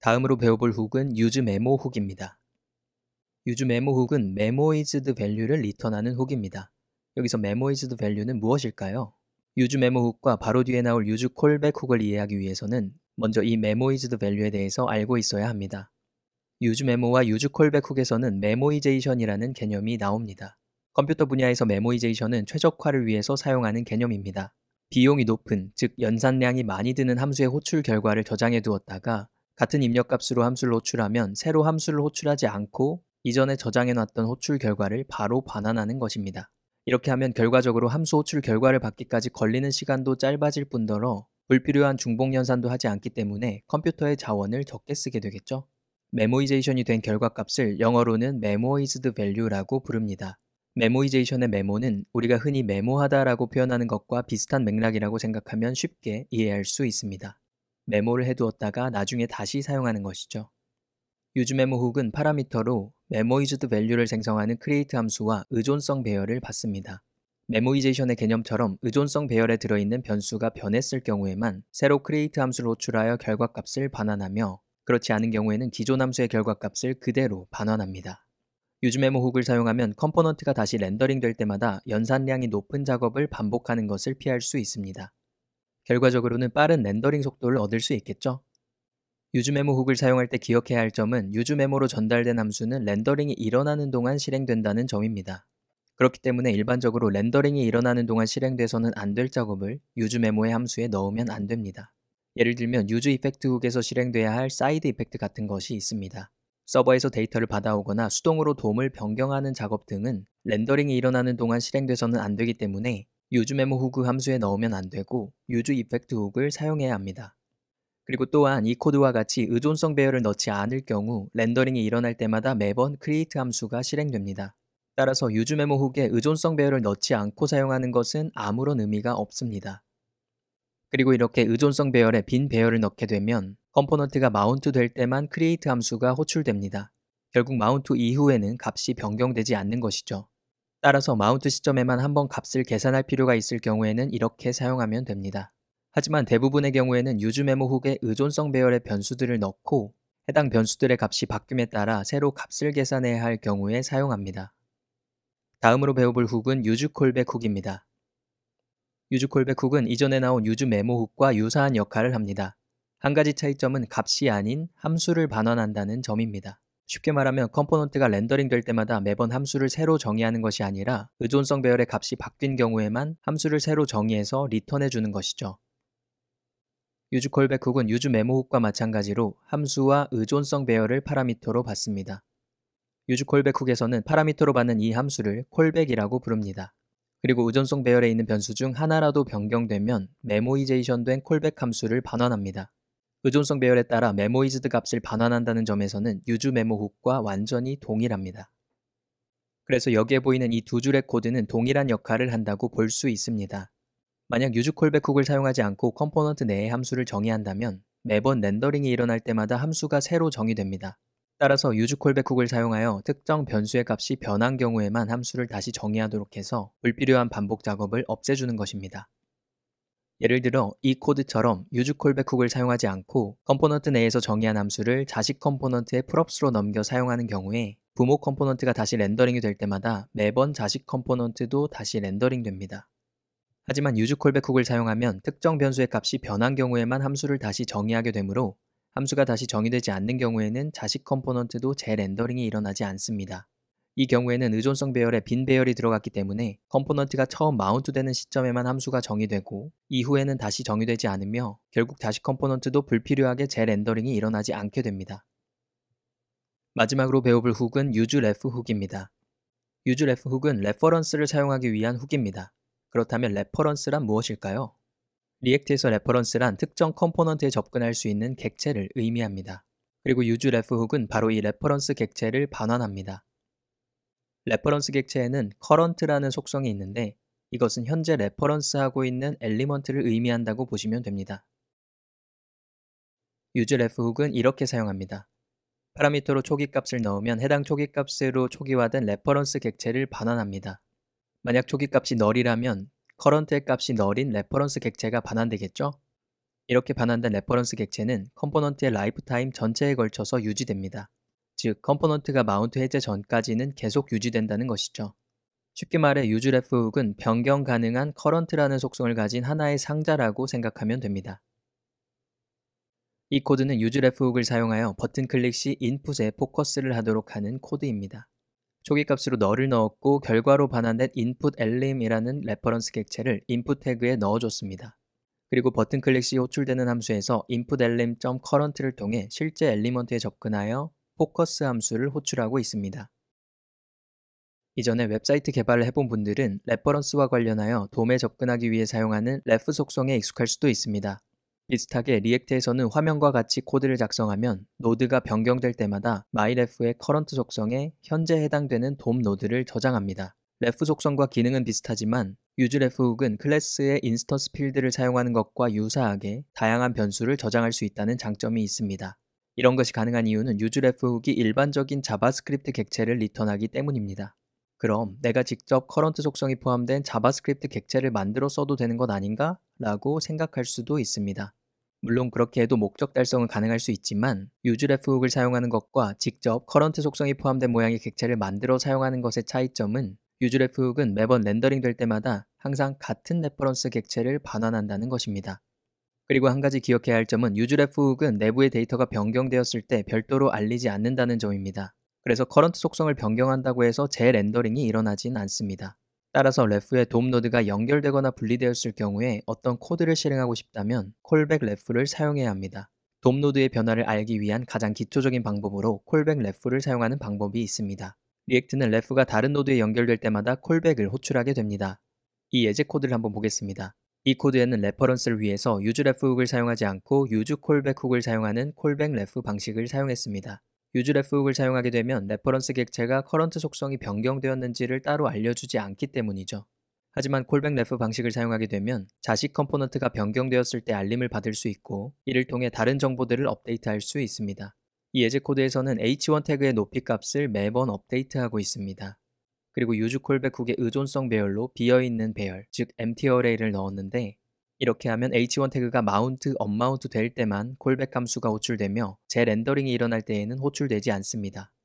다음으로 배워볼 훅은 유즈 메모 e 훅입니다. 유즈 메모 e 훅은 메모이즈드 밸류를 리턴하는 훅입니다. 여기서 메모이즈드 밸류는 무엇일까요? 유즈 메모 e 훅과 바로 뒤에 나올 유즈 콜백 a 훅을 이해하기 위해서는 먼저 이 메모이즈드 밸류에 대해서 알고 있어야 합니다. 유즈 메모와 유즈 콜백 a 훅에서는 메모이제이션이라는 개념이 나옵니다. 컴퓨터 분야에서 메모이제이션은 최적화를 위해서 사용하는 개념입니다. 비용이 높은, 즉 연산량이 많이 드는 함수의 호출 결과를 저장해 두었다가 같은 입력값으로 함수를 호출하면 새로 함수를 호출하지 않고 이전에 저장해놨던 호출 결과를 바로 반환하는 것입니다. 이렇게 하면 결과적으로 함수 호출 결과를 받기까지 걸리는 시간도 짧아질 뿐더러 불필요한 중복 연산도 하지 않기 때문에 컴퓨터의 자원을 적게 쓰게 되겠죠. 메모이제이션이 된 결과값을 영어로는 memoized value라고 부릅니다. 메모이제이션의 메모는 우리가 흔히 메모하다라고 표현하는 것과 비슷한 맥락이라고 생각하면 쉽게 이해할 수 있습니다. 메모를 해두었다가 나중에 다시 사용하는 것이죠. 유즈메모 훅은 파라미터로 메모이즈드 밸류를 생성하는 크리에이트 함수와 의존성 배열을 받습니다. 메모이제이션의 개념처럼 의존성 배열에 들어있는 변수가 변했을 경우에만 새로 크리에이트 함수를 호출하여 결과값을 반환하며 그렇지 않은 경우에는 기존 함수의 결과값을 그대로 반환합니다. 유즈메모 훅을 사용하면 컴포넌트가 다시 렌더링 될 때마다 연산량이 높은 작업을 반복하는 것을 피할 수 있습니다. 결과적으로는 빠른 렌더링 속도를 얻을 수 있겠죠. 유즈메모 훅을 사용할 때 기억해야 할 점은 유즈메모로 전달된 함수는 렌더링이 일어나는 동안 실행된다는 점입니다. 그렇기 때문에 일반적으로 렌더링이 일어나는 동안 실행돼서는 안 될 작업을 유즈메모의 함수에 넣으면 안 됩니다. 예를 들면 유즈 이펙트 훅에서 실행돼야 할 사이드 이펙트 같은 것이 있습니다. 서버에서 데이터를 받아오거나 수동으로 돔을 변경하는 작업 등은 렌더링이 일어나는 동안 실행돼서는 안 되기 때문에 요주 메모 후그 함수에 넣으면 안 되고 요주 이펙트 훅을 사용해야 합니다. 그리고 또한 이 코드와 같이 의존성 배열을 넣지 않을 경우 렌더링이 일어날 때마다 매번 create 함수가 실행됩니다. 따라서 요주 메모 훅에 의존성 배열을 넣지 않고 사용하는 것은 아무런 의미가 없습니다. 그리고 이렇게 의존성 배열에 빈 배열을 넣게 되면 컴포넌트가 마운트 될 때만 create 함수가 호출됩니다. 결국 마운트 이후에는 값이 변경되지 않는 것이죠. 따라서 마운트 시점에만 한 번 값을 계산할 필요가 있을 경우에는 이렇게 사용하면 됩니다. 하지만 대부분의 경우에는 유주 메모 훅에 의존성 배열의 변수들을 넣고 해당 변수들의 값이 바뀜에 따라 새로 값을 계산해야 할 경우에 사용합니다. 다음으로 배워볼 훅은 유주 콜백 훅입니다. 유주 콜백 훅은 이전에 나온 유주 메모 훅과 유사한 역할을 합니다. 한 가지 차이점은 값이 아닌 함수를 반환한다는 점입니다. 쉽게 말하면 컴포넌트가 렌더링 될 때마다 매번 함수를 새로 정의하는 것이 아니라 의존성 배열의 값이 바뀐 경우에만 함수를 새로 정의해서 리턴해 주는 것이죠. 유즈 콜백 훅은 유즈 메모 훅과 마찬가지로 함수와 의존성 배열을 파라미터로 받습니다. 유즈 콜백 훅에서는 파라미터로 받는 이 함수를 콜백이라고 부릅니다. 그리고 의존성 배열에 있는 변수 중 하나라도 변경되면 메모이제이션 된 콜백 함수를 반환합니다. 의존성 배열에 따라 메모이즈드 값을 반환한다는 점에서는 유주 메모훅과 완전히 동일합니다. 그래서 여기에 보이는 이 두 줄의 코드는 동일한 역할을 한다고 볼 수 있습니다. 만약 유주 콜백훅을 사용하지 않고 컴포넌트 내에 함수를 정의한다면 매번 렌더링이 일어날 때마다 함수가 새로 정의됩니다. 따라서 유주 콜백훅을 사용하여 특정 변수의 값이 변한 경우에만 함수를 다시 정의하도록 해서 불필요한 반복 작업을 없애주는 것입니다. 예를 들어 이 코드처럼 유즈 콜백훅을 사용하지 않고 컴포넌트 내에서 정의한 함수를 자식 컴포넌트의 풀업스로 넘겨 사용하는 경우에 부모 컴포넌트가 다시 렌더링이 될 때마다 매번 자식 컴포넌트도 다시 렌더링 됩니다. 하지만 유즈 콜백훅을 사용하면 특정 변수의 값이 변한 경우에만 함수를 다시 정의하게 되므로 함수가 다시 정의되지 않는 경우에는 자식 컴포넌트도 재렌더링이 일어나지 않습니다. 이 경우에는 의존성 배열에 빈 배열이 들어갔기 때문에 컴포넌트가 처음 마운트되는 시점에만 함수가 정의되고 이후에는 다시 정의되지 않으며 결국 다시 컴포넌트도 불필요하게 재렌더링이 일어나지 않게 됩니다. 마지막으로 배워볼 훅은 유즈 레프 훅입니다. 유즈 레프 훅은 레퍼런스를 사용하기 위한 훅입니다. 그렇다면 레퍼런스란 무엇일까요? 리액트에서 레퍼런스란 특정 컴포넌트에 접근할 수 있는 객체를 의미합니다. 그리고 유즈 레프 훅은 바로 이 레퍼런스 객체를 반환합니다. 레퍼런스 객체에는 current라는 속성이 있는데 이것은 현재 레퍼런스하고 있는 엘리먼트를 의미한다고 보시면 됩니다. 유즈 레프훅은 이렇게 사용합니다. 파라미터로 초기값을 넣으면 해당 초기값으로 초기화된 레퍼런스 객체를 반환합니다. 만약 초기값이 널이라면 커런트의 값이 널인 레퍼런스 객체가 반환되겠죠? 이렇게 반환된 레퍼런스 객체는 컴포넌트의 라이프타임 전체에 걸쳐서 유지됩니다. 즉 컴포넌트가 마운트 해제 전까지는 계속 유지된다는 것이죠. 쉽게 말해 유즈레프 훅은 변경 가능한 커런트라는 속성을 가진 하나의 상자라고 생각하면 됩니다. 이 코드는 유즈레프 훅을 사용하여 버튼 클릭 시 인풋에 포커스를 하도록 하는 코드입니다. 초기값으로 너를 넣었고 결과로 반환된 input lm이라는 레퍼런스 객체를 input 태그에 넣어줬습니다. 그리고 버튼 클릭 시 호출되는 함수에서 input lm.current를 통해 실제 엘리먼트에 접근하여 포커스 함수를 호출하고 있습니다. 이전에 웹사이트 개발을 해본 분들은 레퍼런스와 관련하여 돔에 접근하기 위해 사용하는 레프 속성에 익숙할 수도 있습니다. 비슷하게 리액트에서는 화면과 같이 코드를 작성하면 노드가 변경될 때마다 myLef의 커런트 속성에 현재 해당되는 돔 노드를 저장합니다. ref 속성과 기능은 비슷하지만 useRefhook은 클래스의 인스턴스 필드를 사용하는 것과 유사하게 다양한 변수를 저장할 수 있다는 장점이 있습니다. 이런 것이 가능한 이유는 유즈레프 훅이 일반적인 자바스크립트 객체를 리턴하기 때문입니다. 그럼 내가 직접 커런트 속성이 포함된 자바스크립트 객체를 만들어 써도 되는 것 아닌가? 라고 생각할 수도 있습니다. 물론 그렇게 해도 목적 달성은 가능할 수 있지만 유즈레프 훅을 사용하는 것과 직접 커런트 속성이 포함된 모양의 객체를 만들어 사용하는 것의 차이점은 유즈레프 훅은 매번 렌더링 될 때마다 항상 같은 레퍼런스 객체를 반환한다는 것입니다. 그리고 한 가지 기억해야 할 점은 유즈레프 훅은 내부의 데이터가 변경되었을 때 별도로 알리지 않는다는 점입니다. 그래서 커런트 속성을 변경한다고 해서 재렌더링이 일어나진 않습니다. 따라서 레프의 돔 노드가 연결되거나 분리되었을 경우에 어떤 코드를 실행하고 싶다면 콜백 레프를 사용해야 합니다. 돔 노드의 변화를 알기 위한 가장 기초적인 방법으로 콜백 레프를 사용하는 방법이 있습니다. 리액트는 레프가 다른 노드에 연결될 때마다 콜백을 호출하게 됩니다. 이 예제 코드를 한번 보겠습니다. 이 코드에는 레퍼런스를 위해서 유즈 레프 훅을 사용하지 않고 유즈 콜백 훅을 사용하는 콜백 레프 방식을 사용했습니다. 유즈 레프 훅을 사용하게 되면 레퍼런스 객체가 커런트 속성이 변경되었는지를 따로 알려주지 않기 때문이죠. 하지만 콜백 레프 방식을 사용하게 되면 자식 컴포넌트가 변경되었을 때 알림을 받을 수 있고 이를 통해 다른 정보들을 업데이트할 수 있습니다. 이 예제 코드에서는 h1 태그의 높이 값을 매번 업데이트하고 있습니다. 그리고 유주 콜백훅의 의존성 배열로 비어있는 배열, 즉 empty array를 넣었는데 이렇게 하면 h1 태그가 마운트, 업마운트 될 때만 콜백 함수가 호출되며 재렌더링이 일어날 때에는 호출되지 않습니다.